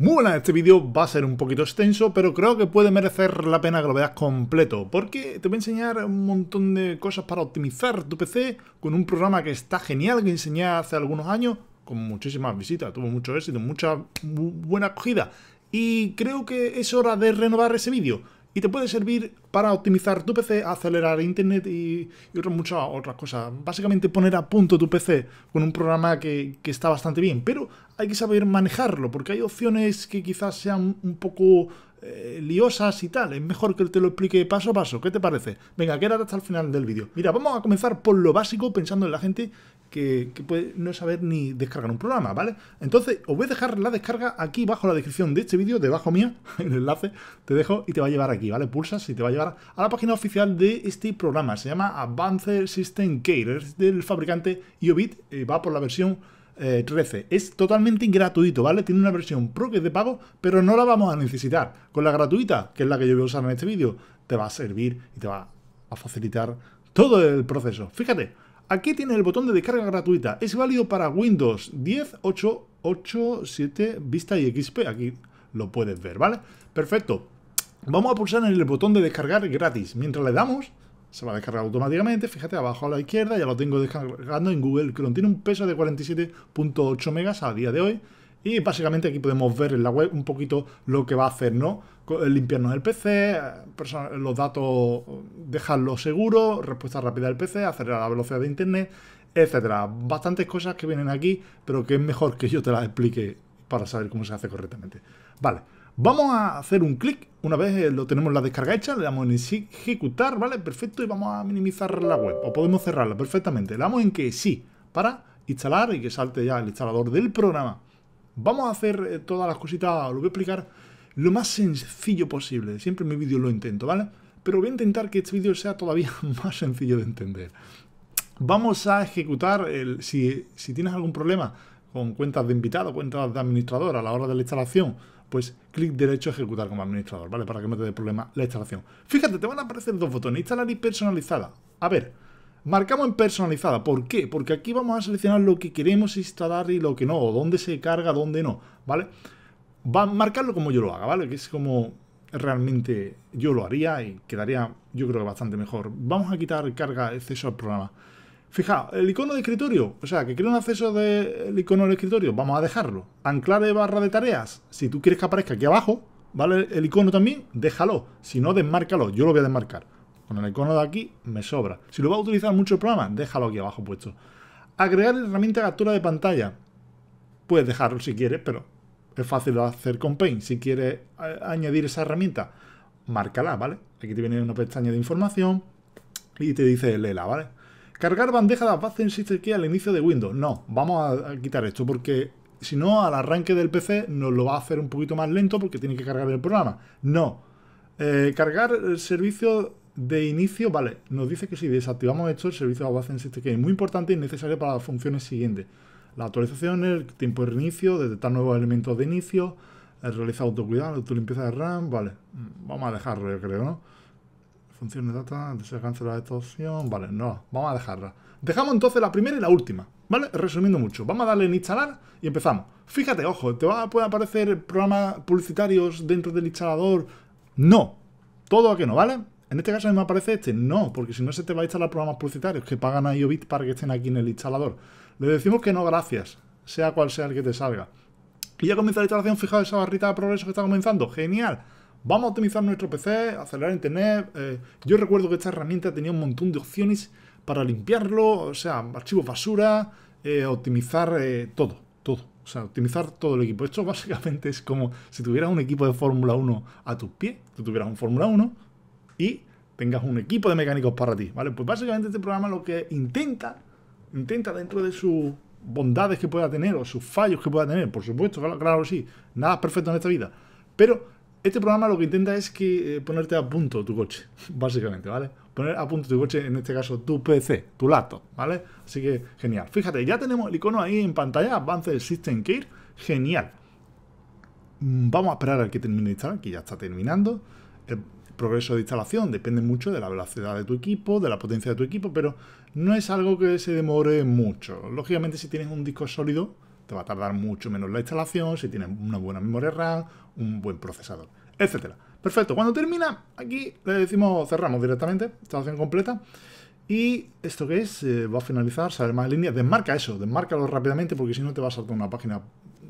Muy buenas, este vídeo va a ser un poquito extenso, pero creo que puede merecer la pena que lo veas completo, porque te voy a enseñar un montón de cosas para optimizar tu PC con un programa que está genial, que enseñé hace algunos años, con muchísimas visitas, tuvo mucho éxito, mucha buena acogida, y creo que es hora de renovar ese vídeo. Y te puede servir para optimizar tu PC, acelerar internet y, otras muchas otras cosas. Básicamente poner a punto tu PC con un programa que está bastante bien. Pero hay que saber manejarlo, porque hay opciones que quizás sean un poco eh, liosas y tal. Es mejor que te lo explique paso a paso. ¿Qué te parece? Venga, quédate hasta el final del vídeo. Mira, vamos a comenzar por lo básico, pensando en la gente que, puede no saber ni descargar un programa, ¿vale? Entonces, os voy a dejar la descarga aquí bajo la descripción de este vídeo, debajo mía, el enlace, te dejo y te va a llevar aquí, ¿vale? Pulsas y te va a llevar a la página oficial de este programa. Se llama Advanced System Care, es del fabricante IOBIT, eh, va por la versión 13. Eh, es totalmente gratuito, ¿vale? Tiene una versión Pro que es de pago, pero no la vamos a necesitar. Con la gratuita, que es la que yo voy a usar en este vídeo, te va a servir y te va a facilitar todo el proceso. Fíjate, aquí tiene el botón de descarga gratuita. Es válido para Windows 10, 8, 8, 7, Vista y XP. Aquí lo puedes ver, ¿vale? Perfecto. Vamos a pulsar en el botón de descargar gratis. Mientras le damos, se va a descargar automáticamente, fíjate, abajo a la izquierda, ya lo tengo descargando en Google Chrome. Tiene un peso de 47.8 megas a día de hoy. Y básicamente aquí podemos ver en la web un poquito lo que va a hacer, ¿no? Eh, limpiarnos el PC, los datos, dejarlo seguro, respuesta rápida del PC, acelerar la velocidad de internet, etcétera. Bastantes cosas que vienen aquí, pero que es mejor que yo te las explique para saber cómo se hace correctamente. Vale, Vamos a hacer un clic, una vez eh, lo tenemos la descarga hecha, le damos en ejecutar, ¿vale? Perfecto, y vamos a minimizar la web, o podemos cerrarla perfectamente. Le damos en que sí, para instalar y que salte ya el instalador del programa. Vamos a hacer eh, todas las cositas, lo voy a explicar lo más sencillo posible. Siempre en mi vídeo lo intento, ¿vale? Pero voy a intentar que este vídeo sea todavía más sencillo de entender. Vamos a ejecutar, el, si, si tienes algún problema con cuentas de invitado, cuentas de administrador a la hora de la instalación, pues clic derecho a ejecutar como administrador, ¿vale? Para que no te dé problema la instalación. Fíjate, te van a aparecer dos botones, instalar y personalizada. A ver, marcamos en personalizada. ¿Por qué? Porque aquí vamos a seleccionar lo que queremos instalar y lo que no, o dónde se carga, dónde no, ¿vale? Va a marcarlo como yo lo haga, ¿vale? Que es como realmente yo lo haría y quedaría, yo creo que bastante mejor. Vamos a quitar carga exceso al programa. Fijaos, el icono de escritorio, o sea, que quiero un acceso del icono del escritorio, vamos a dejarlo. Anclar de barra de tareas, si tú quieres que aparezca aquí abajo, ¿vale? El icono también, déjalo. Si no, desmárcalo. Yo lo voy a desmarcar. Con el icono de aquí me sobra. Si lo va a utilizar mucho el programa, déjalo aquí abajo puesto. Agregar herramienta de captura de pantalla. Puedes dejarlo si quieres, pero es fácil de hacer con Paint. Si quieres añadir esa herramienta, márcala, ¿vale? Aquí te viene una pestaña de información y te dice léela, ¿vale? Cargar bandeja de en System Key al inicio de Windows. No, vamos a, quitar esto porque si no, al arranque del PC nos lo va a hacer un poquito más lento porque tiene que cargar el programa. No. Eh, cargar el servicio de inicio, vale, nos dice que si desactivamos esto, el servicio de en System Key es muy importante y necesario para las funciones siguientes. La actualización, el tiempo de reinicio, detectar nuevos elementos de inicio, realizar autocuidado, limpieza de RAM, vale, mm, vamos a dejarlo yo creo, ¿no? función de data, cancelar la opción, Vale, no, vamos a dejarla. Dejamos entonces la primera y la última, ¿vale? Resumiendo mucho. Vamos a darle en instalar y empezamos. Fíjate, ojo, ¿te va a poder aparecer programas publicitarios dentro del instalador? No. Todo a que no, ¿vale? En este caso a me aparece este. No, porque si no se te va a instalar programas publicitarios que pagan a IOBIT para que estén aquí en el instalador. Le decimos que no, gracias, sea cual sea el que te salga. Y ya comienza la instalación, fijaos esa barrita de progreso que está comenzando. ¡Genial! Vamos a optimizar nuestro PC, acelerar internet. Eh, yo recuerdo que esta herramienta tenía un montón de opciones para limpiarlo, o sea, archivos basura, eh, optimizar eh, todo, todo. O sea, optimizar todo el equipo. Esto básicamente es como si tuvieras un equipo de Fórmula 1 a tus pies, tú tuvieras un Fórmula 1 y tengas un equipo de mecánicos para ti, ¿vale? Pues básicamente este programa lo que intenta, intenta dentro de sus bondades que pueda tener o sus fallos que pueda tener, por supuesto, claro, claro sí, nada es perfecto en esta vida, pero este programa lo que intenta es que eh, ponerte a punto tu coche, básicamente, ¿vale? Poner a punto tu coche, en este caso tu PC, tu laptop, ¿vale? Así que genial. Fíjate, ya tenemos el icono ahí en pantalla, el System Care, genial. Mm, vamos a esperar a que termine de instalar, que ya está terminando. El progreso de instalación depende mucho de la velocidad de tu equipo, de la potencia de tu equipo, pero no es algo que se demore mucho. Lógicamente, si tienes un disco sólido, te va a tardar mucho menos la instalación, si tienes una buena memoria RAM, un buen procesador, etcétera. Perfecto, cuando termina, aquí le decimos cerramos directamente, instalación completa. Y esto que es, eh, va a finalizar, sale más líneas, desmarca eso, desmárcalo rápidamente porque si no te va a saltar una página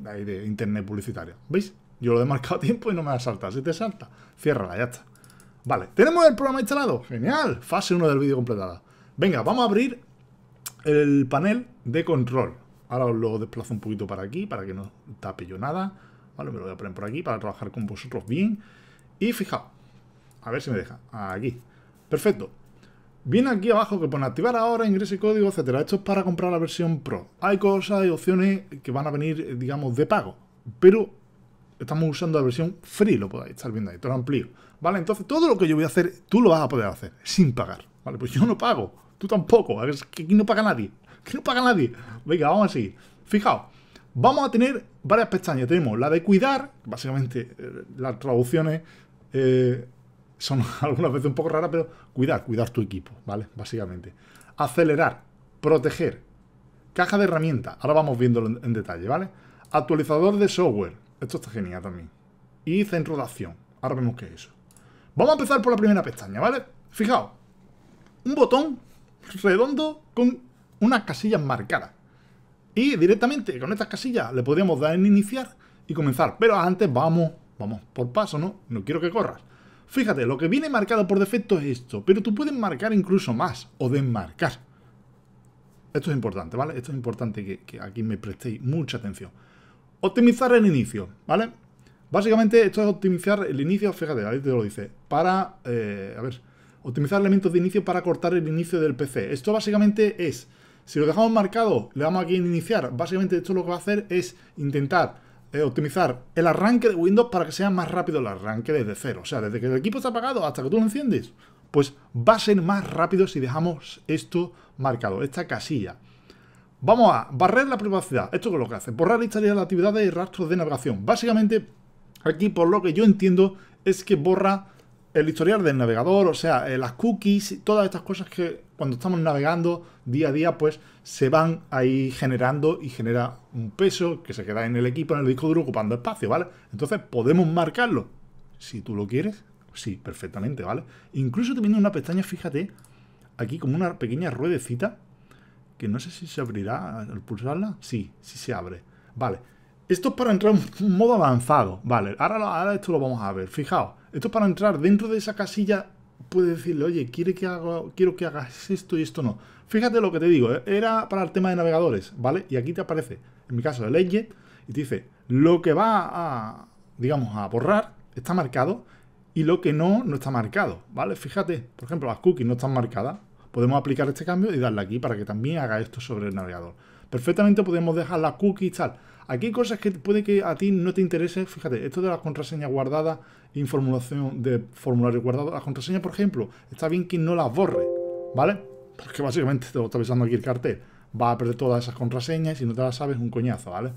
de, de internet publicitaria. ¿Veis? Yo lo he marcado a tiempo y no me va a Si te salta, ciérrala, ya está. Vale, tenemos el programa instalado. Genial, fase 1 del vídeo completada. Venga, vamos a abrir el panel de control. Ahora os lo desplazo un poquito para aquí, para que no tape yo nada. Vale, me lo voy a poner por aquí para trabajar con vosotros bien. Y fijaos, a ver si me deja. Aquí. Perfecto. Viene aquí abajo que pone activar ahora, ingrese código, etcétera. Esto es para comprar la versión Pro. Hay cosas y opciones que van a venir, eh, digamos, de pago. Pero estamos usando la versión free, lo podéis estar viendo ahí, Todo lo amplío. ¿Vale? Entonces todo lo que yo voy a hacer, tú lo vas a poder hacer, sin pagar. ¿Vale? Pues yo no pago, tú tampoco, es que aquí no paga nadie que no paga nadie. Venga, vamos a seguir. Fijaos, vamos a tener varias pestañas. Tenemos la de cuidar, básicamente eh, las traducciones eh, son algunas veces un poco raras, pero cuidar, cuidar tu equipo, ¿vale? Básicamente. Acelerar, proteger, caja de herramientas, ahora vamos viéndolo en, en detalle, ¿vale? Actualizador de software, esto está genial también. Y centro de acción, ahora vemos qué es eso. Vamos a empezar por la primera pestaña, ¿vale? Fijaos, un botón redondo con unas casillas marcadas. Y directamente con estas casillas le podríamos dar en iniciar y comenzar. Pero antes vamos, vamos por paso, ¿no? No quiero que corras. Fíjate, lo que viene marcado por defecto es esto, pero tú puedes marcar incluso más o desmarcar. Esto es importante, ¿vale? Esto es importante que, aquí me prestéis mucha atención. Optimizar el inicio, ¿vale? Básicamente esto es optimizar el inicio, fíjate, ahí te lo dice, para, eh, a ver, optimizar elementos de inicio para cortar el inicio del PC. Esto básicamente es si lo dejamos marcado, le damos aquí en iniciar. Básicamente esto lo que va a hacer es intentar eh, optimizar el arranque de Windows para que sea más rápido el arranque desde cero. O sea, desde que el equipo está apagado hasta que tú lo enciendes, pues va a ser más rápido si dejamos esto marcado, esta casilla. Vamos a barrer la privacidad. Esto es lo que hace. Borrar historia e de actividades y rastros de navegación. Básicamente, aquí por lo que yo entiendo es que borra el historial del navegador, o sea, eh, las cookies, todas estas cosas que cuando estamos navegando día a día, pues se van ahí generando y genera un peso que se queda en el equipo, en el disco duro, ocupando espacio, ¿vale? Entonces podemos marcarlo. Si tú lo quieres, sí, perfectamente, ¿vale? Incluso teniendo una pestaña, fíjate, aquí como una pequeña ruedecita, que no sé si se abrirá al pulsarla. Sí, sí se abre. Vale. Esto es para entrar en modo avanzado. Vale, ahora esto lo vamos a ver. Fijaos, esto es para entrar dentro de esa casilla puede decirle, oye, que haga, quiero que hagas esto y esto no. Fíjate lo que te digo, ¿eh? era para el tema de navegadores, ¿vale? Y aquí te aparece, en mi caso, el Edge, y te dice, lo que va a, digamos, a borrar está marcado y lo que no, no está marcado, ¿vale? Fíjate, por ejemplo, las cookies no están marcadas, podemos aplicar este cambio y darle aquí para que también haga esto sobre el navegador. Perfectamente podemos dejar las cookies y tal, Aquí hay cosas que puede que a ti no te interese, Fíjate, esto de las contraseñas guardadas, información de formulario guardado. Las contraseñas, por ejemplo, está bien que no las borre, ¿vale? Porque básicamente te lo está avisando aquí el cartel. Va a perder todas esas contraseñas y si no te las sabes, un coñazo, ¿vale?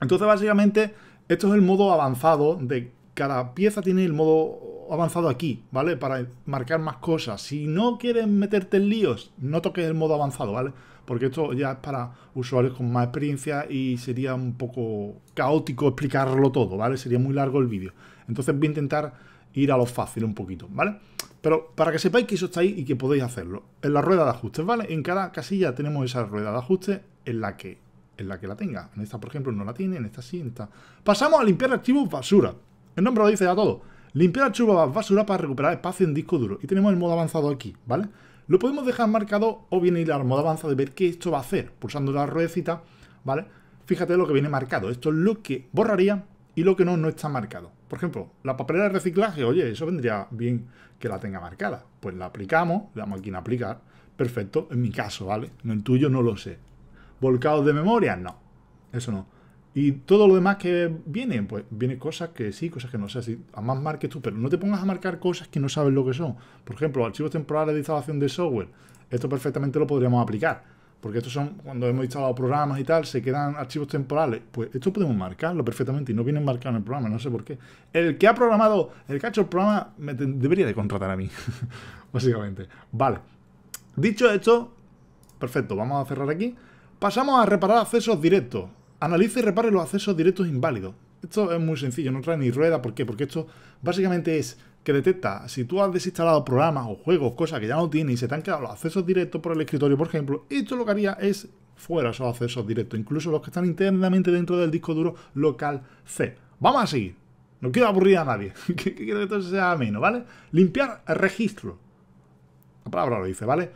Entonces, básicamente, esto es el modo avanzado de cada pieza tiene el modo avanzado aquí, ¿vale? Para marcar más cosas. Si no quieres meterte en líos, no toques el modo avanzado, ¿vale? porque esto ya es para usuarios con más experiencia y sería un poco caótico explicarlo todo, ¿vale? Sería muy largo el vídeo. Entonces voy a intentar ir a lo fácil un poquito, ¿vale? Pero para que sepáis que eso está ahí y que podéis hacerlo. En la rueda de ajustes, ¿vale? En cada casilla tenemos esa rueda de ajustes en la que en la que la tenga. En esta, por ejemplo, no la tiene, en esta sí, en esta. Pasamos a limpiar archivos basura. El nombre lo dice ya todo. Limpiar archivos basura para recuperar espacio en disco duro. Y tenemos el modo avanzado aquí, ¿vale? Lo podemos dejar marcado o bien ir al modo avanza de ver qué esto va a hacer, pulsando la ruedecita, ¿vale? Fíjate lo que viene marcado. Esto es lo que borraría y lo que no, no está marcado. Por ejemplo, la papelera de reciclaje, oye, eso vendría bien que la tenga marcada. Pues la aplicamos, le damos aquí en aplicar, perfecto, en mi caso, ¿vale? En tuyo no lo sé. Volcados de memoria, no, eso no. Y todo lo demás que viene, pues viene cosas que sí, cosas que no sé. Si, a más marques tú, pero no te pongas a marcar cosas que no sabes lo que son. Por ejemplo, archivos temporales de instalación de software. Esto perfectamente lo podríamos aplicar. Porque estos son, cuando hemos instalado programas y tal, se quedan archivos temporales. Pues esto podemos marcarlo perfectamente y no vienen marcados en el programa, no sé por qué. El que ha programado, el cacho ha el programa, debería de contratar a mí, básicamente. Vale. Dicho esto, perfecto, vamos a cerrar aquí. Pasamos a reparar accesos directos. Analice y repare los accesos directos e inválidos. Esto es muy sencillo, no trae ni rueda. ¿Por qué? Porque esto básicamente es que detecta si tú has desinstalado programas o juegos, cosas que ya no tienes y se te han quedado los accesos directos por el escritorio, por ejemplo. Esto lo que haría es fuera esos accesos directos, incluso los que están internamente dentro del disco duro local C. Vamos a seguir. No quiero aburrir a nadie. que, quiero que esto sea menos? ¿vale? Limpiar registro. La palabra lo dice, ¿vale?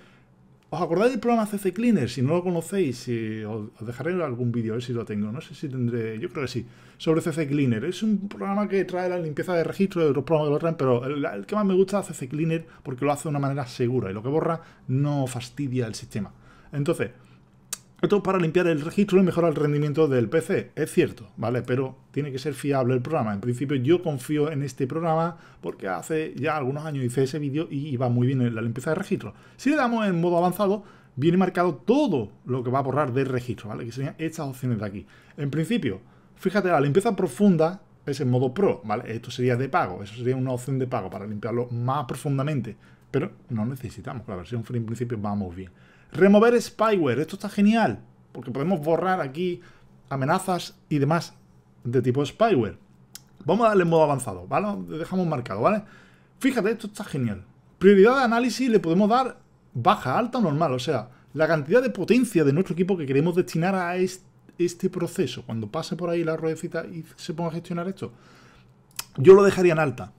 ¿Os acordáis del programa CC Cleaner? Si no lo conocéis, os, dejaré algún vídeo, a ver si lo tengo. No sé si tendré, yo creo que sí, sobre CC Cleaner. Es un programa que trae la limpieza de registro de otros programas que lo traen, pero el, el, que más me gusta es CC Cleaner porque lo hace de una manera segura y lo que borra no fastidia el sistema. Entonces, esto para limpiar el registro y mejorar el rendimiento del PC, es cierto, ¿vale? Pero tiene que ser fiable el programa. En principio yo confío en este programa porque hace ya algunos años hice ese vídeo y va muy bien la limpieza de registro. Si le damos en modo avanzado, viene marcado todo lo que va a borrar del registro, ¿vale? Que serían estas opciones de aquí. En principio, fíjate, la limpieza profunda es en modo pro, ¿vale? Esto sería de pago, eso sería una opción de pago para limpiarlo más profundamente. Pero no necesitamos, la versión free en principio vamos bien. Remover spyware, esto está genial, porque podemos borrar aquí amenazas y demás de tipo spyware. Vamos a darle en modo avanzado, ¿vale? dejamos marcado, ¿vale? Fíjate, esto está genial. Prioridad de análisis le podemos dar baja, alta o normal, o sea, la cantidad de potencia de nuestro equipo que queremos destinar a este proceso. Cuando pase por ahí la ruedecita y se ponga a gestionar esto, yo lo dejaría en alta.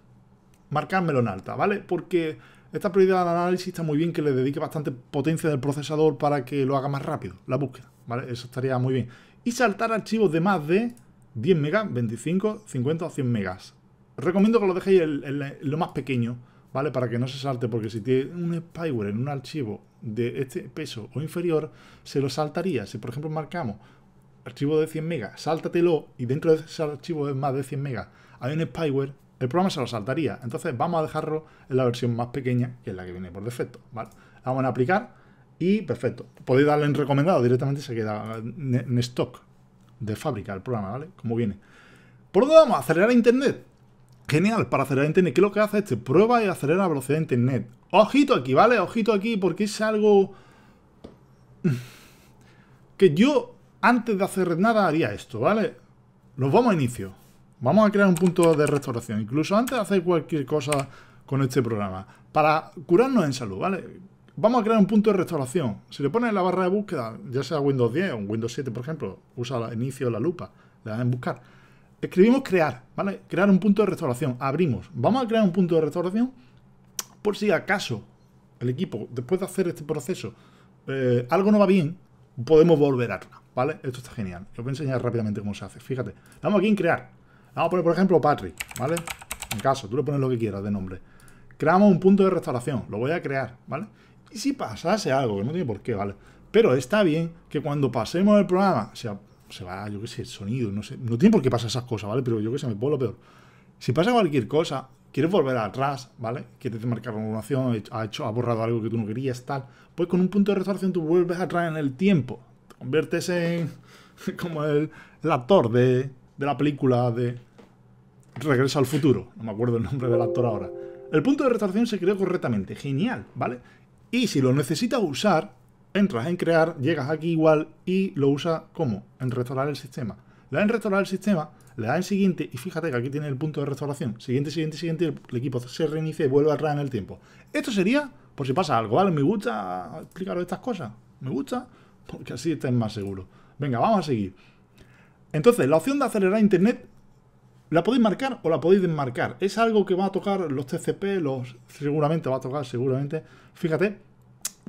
Marcármelo en alta, ¿vale? Porque esta prioridad de análisis está muy bien que le dedique bastante potencia del procesador para que lo haga más rápido, la búsqueda, ¿vale? Eso estaría muy bien. Y saltar archivos de más de 10 megas, 25, 50 o 100 megas. Recomiendo que lo dejéis en, lo más pequeño, ¿vale? Para que no se salte, porque si tiene un spyware en un archivo de este peso o inferior, se lo saltaría. Si por ejemplo marcamos archivo de 100 megas, sáltatelo y dentro de ese archivo de más de 100 megas hay un spyware, el programa se lo saltaría. Entonces vamos a dejarlo en la versión más pequeña, que es la que viene por defecto. ¿vale? Vamos a aplicar y perfecto. Podéis darle en recomendado, directamente se queda en stock de fábrica el programa, ¿vale? Como viene. Por dónde vamos? acelerar internet. Genial, para acelerar internet, ¿qué es lo que hace este? Prueba y acelera la velocidad de internet. Ojito aquí, ¿vale? Ojito aquí, porque es algo... que yo, antes de hacer nada, haría esto, ¿vale? Nos vamos a inicio. Vamos a crear un punto de restauración. Incluso antes de hacer cualquier cosa con este programa. Para curarnos en salud, ¿vale? Vamos a crear un punto de restauración. Si le pones la barra de búsqueda, ya sea Windows 10 o Windows 7, por ejemplo, usa el inicio de la lupa, le das en buscar. Escribimos crear, ¿vale? Crear un punto de restauración. Abrimos. Vamos a crear un punto de restauración por si acaso el equipo, después de hacer este proceso, eh, algo no va bien, podemos volver a ¿vale? Esto está genial. Os voy a enseñar rápidamente cómo se hace. Fíjate. Damos aquí en crear. Vamos a poner, por ejemplo, Patrick, ¿vale? En caso, tú le pones lo que quieras de nombre. Creamos un punto de restauración, lo voy a crear, ¿vale? Y si pasase algo, que no tiene por qué, ¿vale? Pero está bien que cuando pasemos el programa, o sea, se va, yo qué sé, el sonido, no sé, no tiene por qué pasar esas cosas, ¿vale? Pero yo qué sé, me pongo lo peor. Si pasa cualquier cosa, quieres volver atrás, ¿vale? Quieres marcar una acción, ha, hecho, ha borrado algo que tú no querías, tal. Pues con un punto de restauración tú vuelves atrás en el tiempo. Te conviertes en como el actor de, de la película de Regresa al futuro. No me acuerdo el nombre del actor ahora. El punto de restauración se creó correctamente. Genial, ¿vale? Y si lo necesitas usar, entras en crear, llegas aquí igual y lo usa como en restaurar el sistema. Le das en restaurar el sistema, le das en siguiente y fíjate que aquí tiene el punto de restauración. Siguiente, siguiente, siguiente, el equipo se reinicia y vuelve atrás en el tiempo. Esto sería por si pasa algo, ¿vale? Me gusta explicaros estas cosas. Me gusta porque así estén más seguros. Venga, vamos a seguir. Entonces, la opción de acelerar Internet la podéis marcar o la podéis desmarcar. Es algo que va a tocar los TCP, los seguramente va a tocar, seguramente. Fíjate,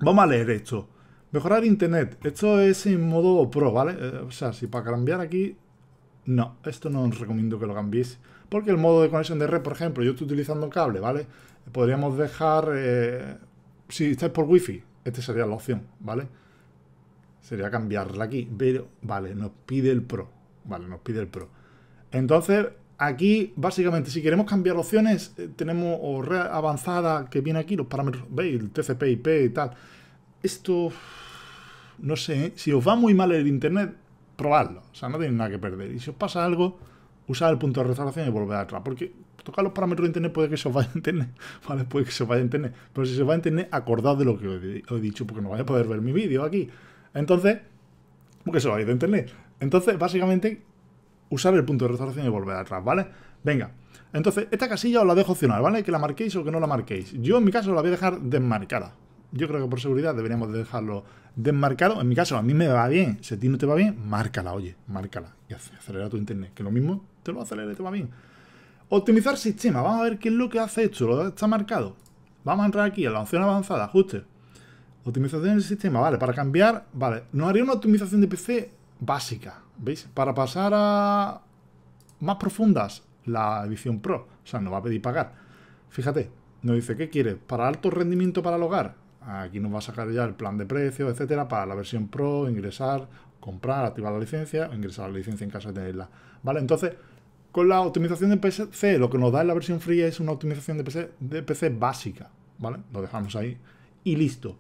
vamos a leer esto. Mejorar Internet. Esto es en modo pro, ¿vale? Eh, o sea, si para cambiar aquí... No, esto no os recomiendo que lo cambiéis. Porque el modo de conexión de red, por ejemplo, yo estoy utilizando cable, ¿vale? Podríamos dejar... Eh, si estáis por wifi, esta sería la opción, ¿vale? Sería cambiarla aquí, pero vale, nos pide el pro. Vale, nos pide el Pro. Entonces, aquí, básicamente, si queremos cambiar opciones, eh, tenemos avanzada que viene aquí, los parámetros, veis, el TCP, IP y tal. Esto, no sé, ¿eh? si os va muy mal el internet, probadlo. O sea, no tenéis nada que perder. Y si os pasa algo, usad el punto de restauración y volver atrás. Porque tocar los parámetros de internet puede que se os vaya a internet, Puede que se vaya a internet. Pero si se os va a internet, acordad de lo que os he dicho, porque no vais a poder ver mi vídeo aquí. Entonces, porque se va a ir de internet. Entonces, básicamente, usar el punto de restauración y volver atrás, ¿vale? Venga, entonces, esta casilla os la dejo opcional, ¿vale? Que la marquéis o que no la marquéis. Yo, en mi caso, la voy a dejar desmarcada. Yo creo que por seguridad deberíamos dejarlo desmarcado. En mi caso, a mí me va bien. Si a ti no te va bien, márcala, oye, márcala. Y acelera tu internet, que lo mismo te lo acelera y te va bien. Optimizar sistema. Vamos a ver qué es lo que hace esto. Lo está marcado. Vamos a entrar aquí a la opción avanzada, ajuste. Optimización del sistema, vale, para cambiar, vale. Nos haría una optimización de PC básica, ¿veis? Para pasar a más profundas, la edición Pro, o sea, nos va a pedir pagar. Fíjate, nos dice, ¿qué quieres? ¿Para alto rendimiento para el hogar? Aquí nos va a sacar ya el plan de precios, etcétera, para la versión Pro, ingresar, comprar, activar la licencia, ingresar la licencia en caso de tenerla. ¿Vale? Entonces, con la optimización de PC, lo que nos da en la versión free es una optimización de PC, de PC básica, ¿vale? Lo dejamos ahí y listo.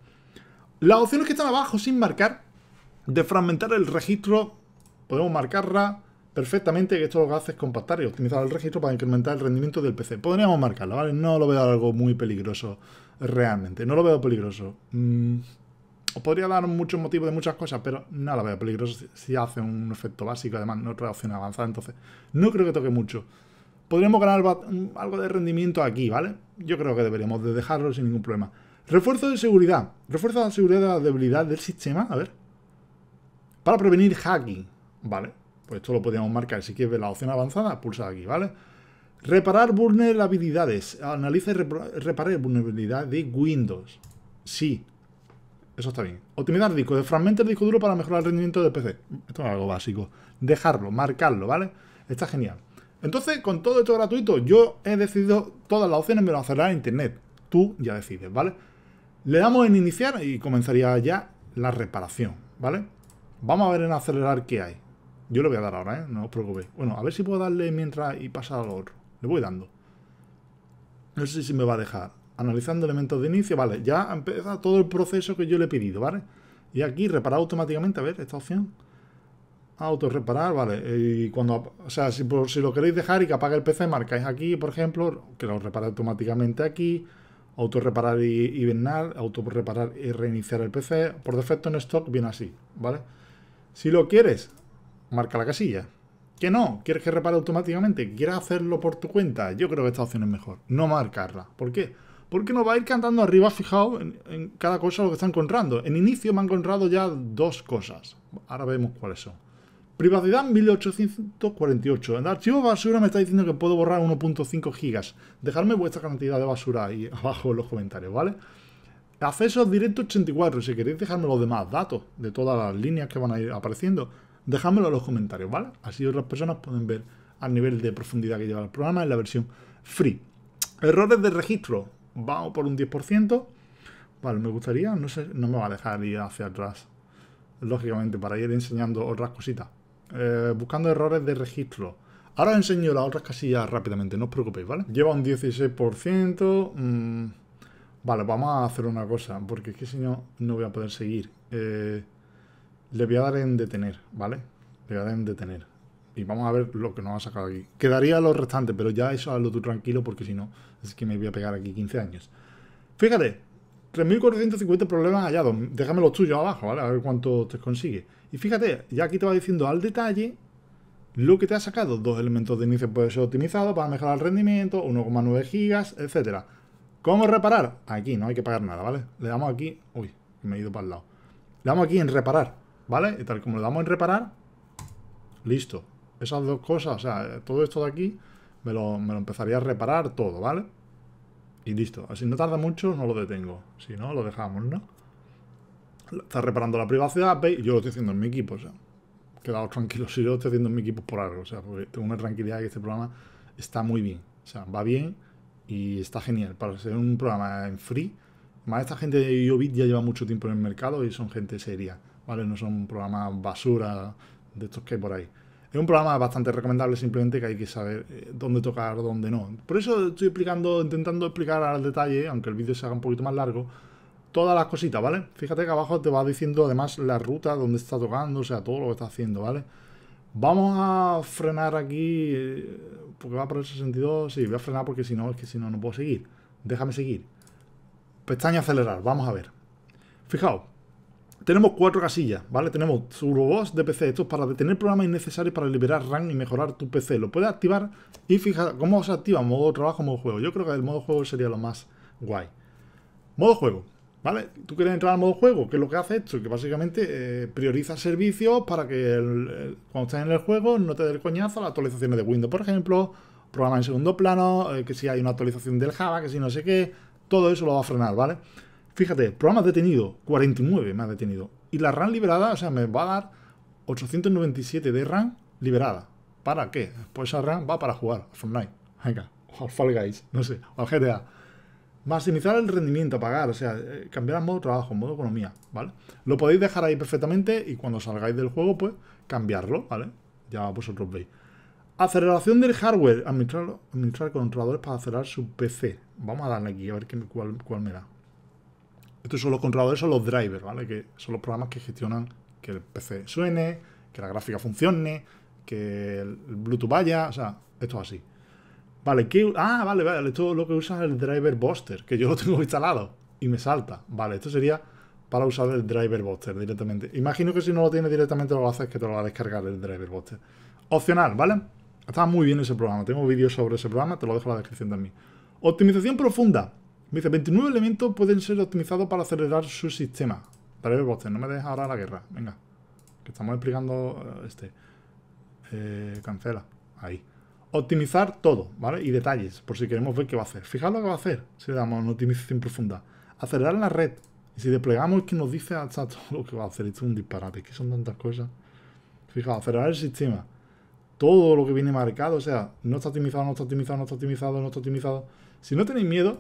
Las opciones que están abajo sin marcar de fragmentar el registro, podemos marcarla perfectamente, que esto lo que hace es compactar y optimizar el registro para incrementar el rendimiento del PC. Podríamos marcarlo, ¿vale? No lo veo algo muy peligroso realmente, no lo veo peligroso. Mm, os podría dar muchos motivos de muchas cosas, pero no lo veo peligroso si, hace un efecto básico, además no trae opción avanzada, entonces no creo que toque mucho. Podríamos ganar mm, algo de rendimiento aquí, ¿vale? Yo creo que deberíamos dejarlo sin ningún problema. Refuerzo de seguridad. Refuerzo de seguridad de la debilidad del sistema, a ver para prevenir hacking. Vale, pues esto lo podríamos marcar. Si quieres ver la opción avanzada, pulsa aquí, ¿vale? Reparar vulnerabilidades. Analiza y reparar vulnerabilidades de Windows. Sí, eso está bien. Optimizar disco. fragmentos el disco duro para mejorar el rendimiento del PC. Esto es algo básico. Dejarlo, marcarlo, ¿vale? Está genial. Entonces, con todo esto gratuito, yo he decidido todas las opciones, me lo cerrará internet. Tú ya decides, ¿vale? Le damos en iniciar y comenzaría ya la reparación, ¿vale? Vamos a ver en acelerar qué hay. Yo le voy a dar ahora, ¿eh? No os preocupéis. Bueno, a ver si puedo darle mientras y pasar al otro. Le voy dando. No sé si me va a dejar. Analizando elementos de inicio, vale. Ya empieza todo el proceso que yo le he pedido, ¿vale? Y aquí reparar automáticamente, a ver, esta opción. Autorreparar, vale. Y cuando, o sea, si, lo queréis dejar y que apague el PC, marcáis aquí, por ejemplo, que lo repare automáticamente aquí. reparar y, y autorreparar y reiniciar el PC. Por defecto en stock viene así, ¿vale? vale si lo quieres, marca la casilla. Que no, quieres que repare automáticamente, quieres hacerlo por tu cuenta. Yo creo que esta opción es mejor, no marcarla. ¿Por qué? Porque nos va a ir cantando arriba, fijado en, cada cosa lo que está encontrando. En inicio me ha encontrado ya dos cosas. Ahora vemos cuáles son. Privacidad 1848. En el archivo basura me está diciendo que puedo borrar 1.5 gigas. Dejadme vuestra cantidad de basura ahí abajo en los comentarios, ¿vale? Acceso directo 84. Si queréis dejarme los demás datos de todas las líneas que van a ir apareciendo, dejadmelo en los comentarios, ¿vale? Así otras personas pueden ver al nivel de profundidad que lleva el programa en la versión free. Errores de registro. Vamos por un 10%. Vale, me gustaría, no sé, no me va a dejar ir hacia atrás. Lógicamente, para ir enseñando otras cositas. Eh, buscando errores de registro. Ahora os enseño las otras casillas rápidamente, no os preocupéis, ¿vale? Lleva un 16%. Mmm, Vale, vamos a hacer una cosa, porque es que si no, no voy a poder seguir. Eh, le voy a dar en detener, ¿vale? Le voy a dar en detener. Y vamos a ver lo que nos ha sacado aquí. Quedaría los restantes, pero ya eso hazlo tú tranquilo, porque si no, es que me voy a pegar aquí 15 años. Fíjate, 3.450 problemas hallados. Déjame los tuyos abajo, ¿vale? A ver cuánto te consigue. Y fíjate, ya aquí te va diciendo al detalle lo que te ha sacado. Dos elementos de inicio pueden ser optimizados para mejorar el rendimiento, 1,9 gigas, etcétera. ¿Cómo reparar? Aquí, no hay que pagar nada, ¿vale? Le damos aquí... Uy, me he ido para el lado. Le damos aquí en reparar, ¿vale? Y tal como le damos en reparar, listo. Esas dos cosas, o sea, todo esto de aquí me lo, empezaría a reparar todo, ¿vale? Y listo. Así no tarda mucho, no lo detengo. Si no, lo dejamos, ¿no? Está reparando la privacidad, ¿veis? Yo lo estoy haciendo en mi equipo, o sea. Quedaos tranquilos si yo lo estoy haciendo en mi equipo por algo, o sea, porque tengo una tranquilidad de que este programa está muy bien. O sea, va bien y está genial. Para ser un programa en free, más esta gente de Yobit ya lleva mucho tiempo en el mercado y son gente seria, ¿vale? No son programas basura de estos que hay por ahí. Es un programa bastante recomendable, simplemente que hay que saber eh, dónde tocar, dónde no. Por eso estoy explicando, intentando explicar al detalle, aunque el vídeo se haga un poquito más largo, todas las cositas, ¿vale? Fíjate que abajo te va diciendo además la ruta, dónde está tocando, o sea, todo lo que está haciendo, ¿vale? Vamos a frenar aquí eh, porque va por el 62, sí, voy a frenar porque si no, es que si no, no puedo seguir. Déjame seguir. Pestaña acelerar, vamos a ver. Fijaos, tenemos cuatro casillas, ¿vale? Tenemos robots de PC, esto es para detener programas innecesarios para liberar RAM y mejorar tu PC. Lo puedes activar y fija cómo se activa modo trabajo, modo juego. Yo creo que el modo juego sería lo más guay. Modo juego. ¿Vale? Tú quieres entrar al modo juego, qué es lo que hace esto, que básicamente eh, prioriza servicios para que cuando estés en el juego no te dé el coñazo las actualizaciones de Windows, por ejemplo, programas en segundo plano, eh, que si hay una actualización del Java, que si no sé qué, todo eso lo va a frenar, ¿vale? Fíjate, programas detenidos, 49 me ha detenido. Y la RAM liberada, o sea, me va a dar 897 de RAM liberada. ¿Para qué? Pues esa RAM va para jugar a Fortnite. Venga, o al Fall Guys, no sé, o al GTA. Maximizar el rendimiento a pagar, o sea, eh, cambiar el modo trabajo, modo economía, ¿vale? Lo podéis dejar ahí perfectamente y cuando salgáis del juego, pues, cambiarlo, ¿vale? Ya vosotros veis. Aceleración del hardware. Administrar, controladores para acelerar su PC. Vamos a darle aquí, a ver cuál, me da. Estos son los controladores, son los drivers, ¿vale? Que son los programas que gestionan que el PC suene, que la gráfica funcione, que el Bluetooth vaya, o sea, esto es así. Vale, Ah, vale, vale, esto es lo que usa el driver booster que yo lo tengo instalado y me salta. Vale, esto sería para usar el driver booster directamente. Imagino que si no lo tienes directamente lo haces que te lo va a descargar el driver booster Opcional, ¿vale? Está muy bien ese programa, tengo vídeos sobre ese programa, te lo dejo en la descripción también. Optimización profunda. Me dice, 29 elementos pueden ser optimizados para acelerar su sistema. Driver booster no me dejes ahora la guerra, venga. Que estamos explicando eh, este. Eh, cancela, ahí optimizar todo, ¿vale? Y detalles, por si queremos ver qué va a hacer. Fijaos lo que va a hacer si le damos una optimización profunda. Acelerar la red. Y si desplegamos, que nos dice hasta todo lo que va a hacer. Esto es un disparate, que son tantas cosas. Fijaos, acelerar el sistema. Todo lo que viene marcado, o sea, no está optimizado, no está optimizado, no está optimizado, no está optimizado. Si no tenéis miedo,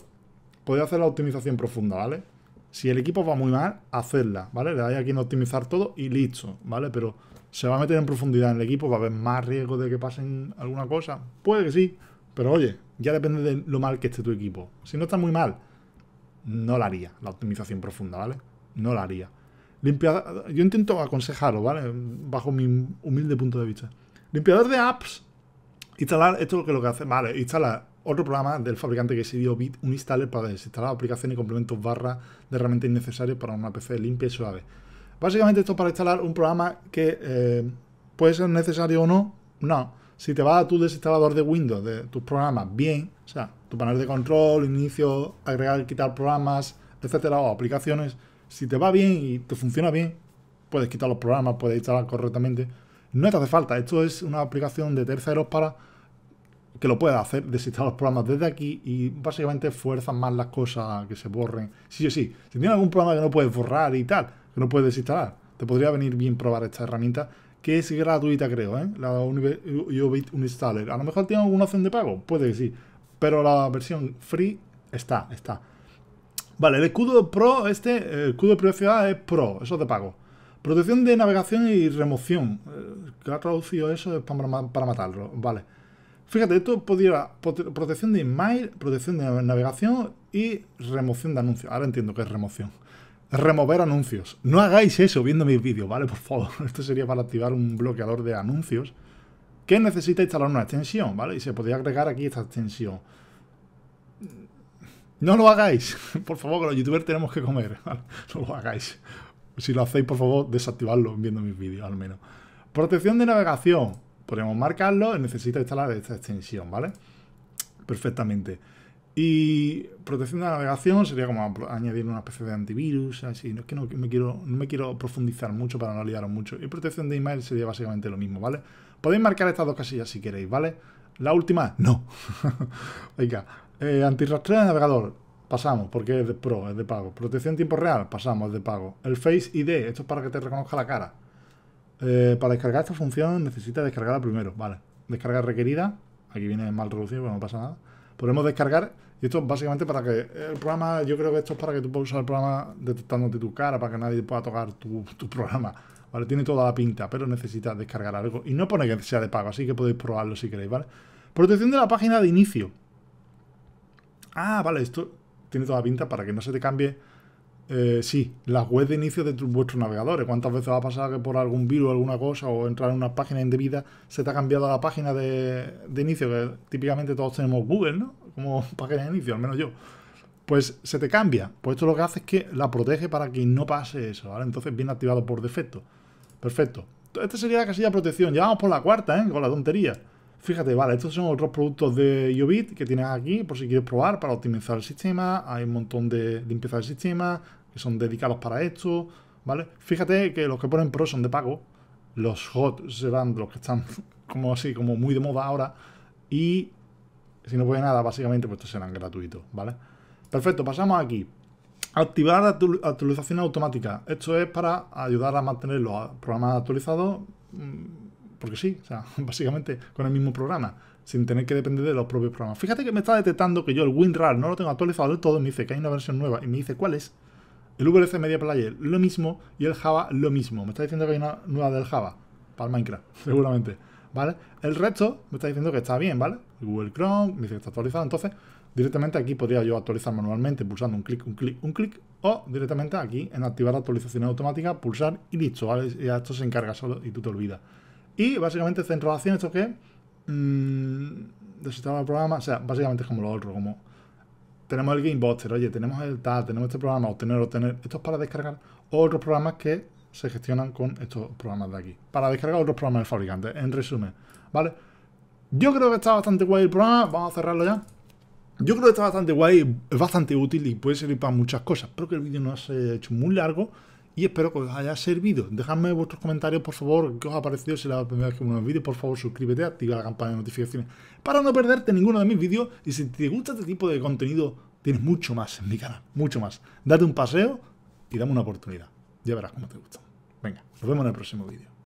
podéis hacer la optimización profunda, ¿vale? Si el equipo va muy mal, hacerla, ¿vale? Le dais aquí en optimizar todo y listo, ¿vale? Pero ¿Se va a meter en profundidad en el equipo? ¿Va a haber más riesgo de que pasen alguna cosa? Puede que sí, pero oye, ya depende de lo mal que esté tu equipo. Si no está muy mal, no la haría, la optimización profunda, ¿vale? No la haría. yo intento aconsejarlo, ¿vale? Bajo mi humilde punto de vista. Limpiador de apps. Instalar, esto es lo que, lo que hace. Vale, instala otro programa del fabricante que se dio Bit, un installer para desinstalar aplicaciones y complementos barra de herramientas innecesarias para una PC limpia y suave. Básicamente esto es para instalar un programa que eh, puede ser necesario o no, no. Si te va a tu desinstalador de Windows, de tus programas, bien, o sea, tu panel de control, inicio, agregar, quitar programas, etcétera, o aplicaciones, si te va bien y te funciona bien, puedes quitar los programas, puedes instalar correctamente. No te hace falta, esto es una aplicación de terceros para que lo puede hacer, desinstalar los programas desde aquí y básicamente fuerzan más las cosas que se borren. Sí, sí, si tienes algún programa que no puedes borrar y tal, que no puedes desinstalar, te podría venir bien probar esta herramienta que es gratuita, creo, ¿eh? la Ubit Uninstaller. A lo mejor tiene alguna opción de pago, puede que sí, pero la versión free está, está. Vale, el escudo pro, este, el escudo de privacidad es pro, eso es de pago. Protección de navegación y remoción. Eh, ¿Qué ha traducido eso? Es para matarlo, vale. Fíjate, esto podría protección de email, protección de navegación y remoción de anuncios. Ahora entiendo que es remoción. Remover anuncios. No hagáis eso viendo mis vídeos, ¿vale? Por favor. Esto sería para activar un bloqueador de anuncios que necesita instalar una extensión, ¿vale? Y se podría agregar aquí esta extensión. No lo hagáis. Por favor, que los youtubers tenemos que comer. ¿vale? No lo hagáis. Si lo hacéis, por favor, desactivadlo viendo mis vídeos, al menos. Protección de navegación podemos marcarlo, necesita instalar esta extensión, ¿vale? Perfectamente. Y protección de navegación sería como añadir una especie de antivirus, así. No es que no me quiero, me quiero profundizar mucho para no liaros mucho. Y protección de email sería básicamente lo mismo, ¿vale? Podéis marcar estas dos casillas si queréis, ¿vale? La última, no. Venga, eh, antirrastreo de navegador, pasamos, porque es de pro, es de pago. Protección en tiempo real, pasamos, es de pago. El Face ID, esto es para que te reconozca la cara, eh, para descargar esta función necesita descargarla primero. Vale, descarga requerida. Aquí viene mal reducido, pero pues no pasa nada. Podemos descargar, y esto es básicamente para que el programa, yo creo que esto es para que tú puedas usar el programa detectándote tu cara, para que nadie pueda tocar tu, tu programa. ¿Vale? Tiene toda la pinta, pero necesita descargar algo. Y no pone que sea de pago, así que podéis probarlo si queréis, ¿vale? Protección de la página de inicio. Ah, vale, esto tiene toda la pinta para que no se te cambie eh, sí, la web de inicio de vuestros navegadores. ¿Cuántas veces va a pasar que por algún virus, alguna cosa, o entrar en una página indebida, se te ha cambiado la página de, de inicio? Que típicamente todos tenemos Google, ¿no? Como página de inicio, al menos yo. Pues se te cambia. Pues esto lo que hace es que la protege para que no pase eso, ¿vale? Entonces viene activado por defecto. Perfecto. Esta sería la casilla de protección. Ya vamos por la cuarta, ¿eh? Con la tontería. Fíjate, vale, estos son otros productos de Yobit que tienes aquí por si quieres probar para optimizar el sistema. Hay un montón de limpieza del sistema que son dedicados para esto, ¿vale? Fíjate que los que ponen pro son de pago. Los hot serán los que están como así, como muy de moda ahora. Y si no puede nada, básicamente, pues estos serán gratuitos, ¿vale? Perfecto, pasamos aquí. Activar actualización automática. Esto es para ayudar a mantener los programas actualizados mm, porque sí, o sea, básicamente con el mismo programa, sin tener que depender de los propios programas. Fíjate que me está detectando que yo el WinRAR no lo tengo actualizado del todo, me dice que hay una versión nueva y me dice cuál es. El VLC Media Player lo mismo y el Java lo mismo. Me está diciendo que hay una nueva del Java para el Minecraft, seguramente. ¿Vale? El resto me está diciendo que está bien, ¿vale? Google Chrome me dice que está actualizado, entonces directamente aquí podría yo actualizar manualmente pulsando un clic, un clic, un clic, o directamente aquí en activar la actualización automática pulsar y listo, ¿vale? Ya esto se encarga solo y tú te olvidas. Y básicamente centralización, ¿esto que Mm, sistema de programa, o sea, básicamente es como lo otro, como tenemos el Game GameBuster, oye, tenemos el tal, tenemos este programa, obtener, obtener, esto es para descargar otros programas que se gestionan con estos programas de aquí, para descargar otros programas del fabricante, en resumen, ¿vale? Yo creo que está bastante guay el programa, vamos a cerrarlo ya. Yo creo que está bastante guay, es bastante útil y puede servir para muchas cosas. pero que el vídeo no se haya hecho muy largo y espero que os haya servido. Dejadme vuestros comentarios, por favor, qué os ha parecido. Si es la primera vez que me un vídeo, por favor, suscríbete, activa la campana de notificaciones para no perderte ninguno de mis vídeos. Y si te gusta este tipo de contenido, tienes mucho más en mi canal, mucho más. Date un paseo y dame una oportunidad. Ya verás cómo te gusta. Venga, nos vemos en el próximo vídeo.